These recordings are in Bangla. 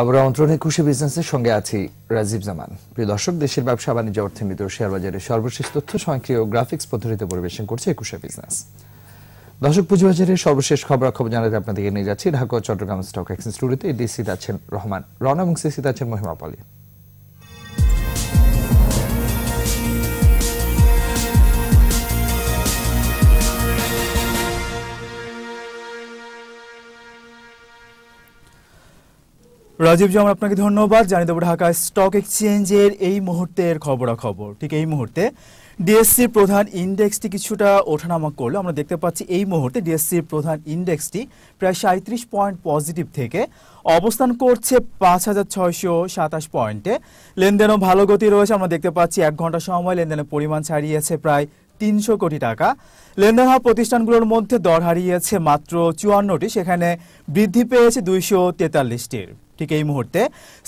আমরা অন্তরণে খুশি বিজনেসের সঙ্গে আছি রাজীব জামান প্রিয় দর্শক দেশের ব্যবসা বাণিজ্য অর্থনীতি ও শেয়ার বাজারের সর্বশেষ তথ্য সংক্রিয় গ্রাফিক্স পদ্ধতিতে পরিবেশন করছে একুশে বিজনেস দর্শক পুঁজিবাজারের সর্বশেষ খবর খবর জানাতে আপনাদেরকে নিয়ে যাচ্ছি ঢাকা চট্টগ্রাম স্টক এক্সচেঞ্জ স্টুডিওতে ডিসিতে আছেন রহমান রন এবং সিসিতে আছেন মহিমা পালী রাজীব জাম আপনাকে ধন্যবাদ জানিয়ে দেবো ঢাকা স্টক এক্সচেঞ্জের এই মুহূর্তের খবরাখবর ঠিক এই মুহূর্তে ডিএসসির প্রধান ইন্ডেক্সটি কিছুটা ওঠানামা করলো আমরা দেখতে পাচ্ছি এই মুহূর্তে ডিএসসির প্রধান ইন্ডেক্সটি প্রায় সাঁত্রিশ পয়েন্ট পজিটিভ থেকে অবস্থান করছে পাঁচ হাজার ছয়শো সাতাশ পয়েন্টে লেনদেনও ভালো গতি রয়েছে আমরা দেখতে পাচ্ছি এক ঘন্টা সময় লেনদেনের পরিমাণ ছাড়িয়েছে প্রায় তিনশো কোটি টাকা লেনদেন হওয়া প্রতিষ্ঠানগুলোর মধ্যে দর হারিয়েছে মাত্র চুয়ান্নটি সেখানে বৃদ্ধি পেয়েছে দুইশো তেতাল্লিশটির ঠিক এই মুহূর্তে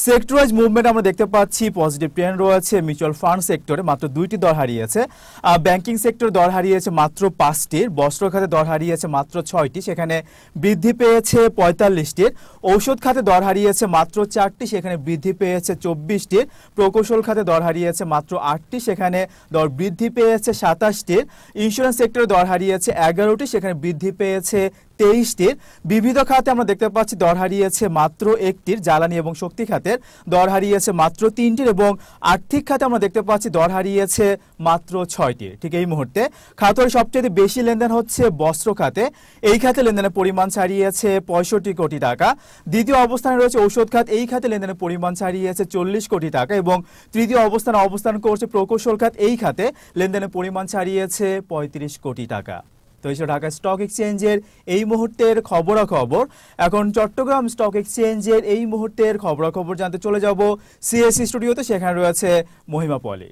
সেক্টরওয়াইজ মুভমেন্ট আমরা দেখতে পাচ্ছি পজিটিভ ট্রেন্ড রয়েছে মিউচুয়াল ফান্ড সেক্টরে মাত্র দুইটি দর হারিয়েছে ব্যাংকিং সেক্টর দর হারিয়েছে মাত্র পাঁচটির বস্ত্র খাতে দর হারিয়েছে মাত্র ছয়টি সেখানে বৃদ্ধি পেয়েছে পঁয়তাল্লিশটির ঔষধ খাতে দর হারিয়েছে মাত্র চারটি সেখানে বৃদ্ধি পেয়েছে চব্বিশটির প্রকৌশল খাতে দর হারিয়েছে মাত্র আটটি সেখানে দর বৃদ্ধি পেয়েছে সাতাশটির ইন্স্যুরেন্স সেক্টরে দর হারিয়েছে এগারোটি সেখানে বৃদ্ধি পেয়েছে তেইশটির বিবিধ খাতে আমরা দেখতে পাচ্ছি দর হারিয়েছে মাত্র একটির জ্বালানি এবং শক্তি খাতের দর হারিয়েছে মাত্র তিনটির এবং আর্থিক খাতে আমরা দেখতে পাচ্ছি দর হারিয়েছে মাত্র ছয়টির ঠিক এই মুহূর্তে খাতের সবচেয়ে বেশি লেনদেন হচ্ছে বস্ত্র খাতে এই খাতে লেনদেনের পরিমাণ ছাড়িয়েছে পঁয়ষট্টি কোটি টাকা দ্বিতীয় অবস্থানে রয়েছে ঔষধ খাত এই খাতে লেনদেনের পরিমাণ ছাড়িয়েছে চল্লিশ কোটি টাকা এবং তৃতীয় অবস্থানে অবস্থান করছে প্রকৌশল খাত এই খাতে লেনদেনের পরিমাণ ছাড়িয়েছে পঁয়ত্রিশ কোটি টাকা তো এই ছিল ঢাকা স্টক এক্সচেঞ্জের এই মুহূর্তের খবরাখবর এখন চট্টগ্রাম স্টক এক্সচেঞ্জের এই মুহূর্তের খবরাখবর জানতে চলে যাব সিএসসি স্টুডিওতে সেখানে রয়েছে মহিমা পলি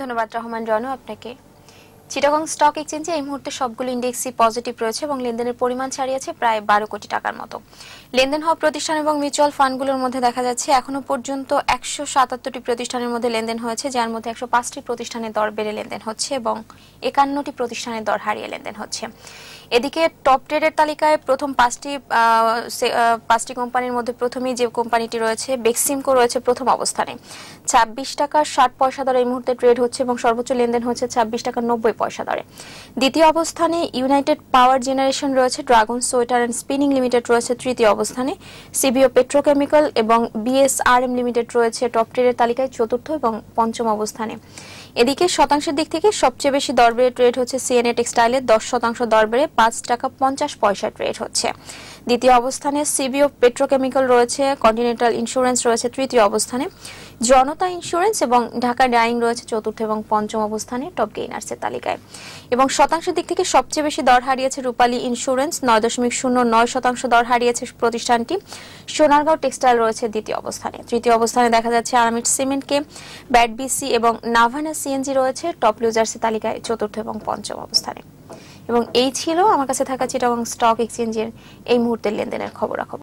ধন্যবাদ রহমান রনু আপনাকে চিটাগং স্টক এক্সচেঞ্জে এই মুহূর্তে সবগুলো ইন্ডেক্সই পজিটিভ রয়েছে এবং লেনদেনের পরিমাণ ছাড়িয়েছে প্রায় বারো কোটি টাকার মতো লেনদেন হওয়া প্রতিষ্ঠান এবং মিউচুয়াল ফান্ডগুলোর মধ্যে দেখা যাচ্ছে এখনো পর্যন্ত একশো সাতাত্তরটি প্রতিষ্ঠানের মধ্যে লেনদেন হয়েছে যার মধ্যে একশো পাঁচটি প্রতিষ্ঠানের দর বেড়ে লেনদেন হচ্ছে এবং একান্নটি প্রতিষ্ঠানের দর হারিয়ে লেনদেন হচ্ছে এদিকে টপ ট্রেডের তালিকায় প্রথম পাঁচটি পাঁচটি কোম্পানির মধ্যে প্রথমেই যে কোম্পানিটি রয়েছে বেক্সিমকো রয়েছে প্রথম অবস্থানে ছাব্বিশ টাকা ষাট পয়সা দর এই মুহূর্তে ট্রেড হচ্ছে এবং সর্বোচ্চ লেনদেন হচ্ছে ছাব্বিশ টাকা নব্বই পয়সা দরে দ্বিতীয় অবস্থানে ইউনাইটেড পাওয়ার জেনারেশন রয়েছে Dragon Sweater and Spinning Limited রয়েছে তৃতীয় অবস্থানে সিবিও পেট্রোকেমিক্যাল এবং বিএসআরএম লিমিটেড রয়েছে টপ ট্রেডের তালিকায় চতুর্থ এবং পঞ্চম অবস্থানে এদিকে শতাংশের দিক থেকে সবচেয়ে বেশি দর বেড়ে ট্রেড হচ্ছে সিএনএ টেক্সটাইলের দশ শতাংশ দর বেড়ে পাঁচ টাকা পঞ্চাশ পয়সা ট্রেড হচ্ছে দ্বিতীয় অবস্থানে সিবিও পেট্রোকেমিক্যাল রয়েছে কন্টিনেন্টাল ইন্স্যুরেন্স রয়েছে তৃতীয় অবস্থানে জনতা ইন্স্যুরেন্স এবং ঢাকা ডাইং রয়েছে চতুর্থ এবং পঞ্চম অবস্থানে টপ গেইনার্সের তালিকায় এবং শতাংশের দিক থেকে সবচেয়ে বেশি দর হারিয়েছে রূপালী ইন্স্যুরেন্স নয় দশমিক শূন্য নয় শতাংশ দর হারিয়েছে প্রতিষ্ঠানটি সোনারগাঁও টেক্সটাইল রয়েছে দ্বিতীয় অবস্থানে তৃতীয় অবস্থানে দেখা যাচ্ছে আরামিট সিমেন্টকে ব্যাট বিসি এবং নাভানা সিএনজি রয়েছে টপ লুজার্সের তালিকায় চতুর্থ এবং পঞ্চম অবস্থানে এবং এই ছিল আমার কাছে থাকা চিটাগং স্টক এক্সচেঞ্জের এই মুহূর্তের লেনদেনের খবরাখবর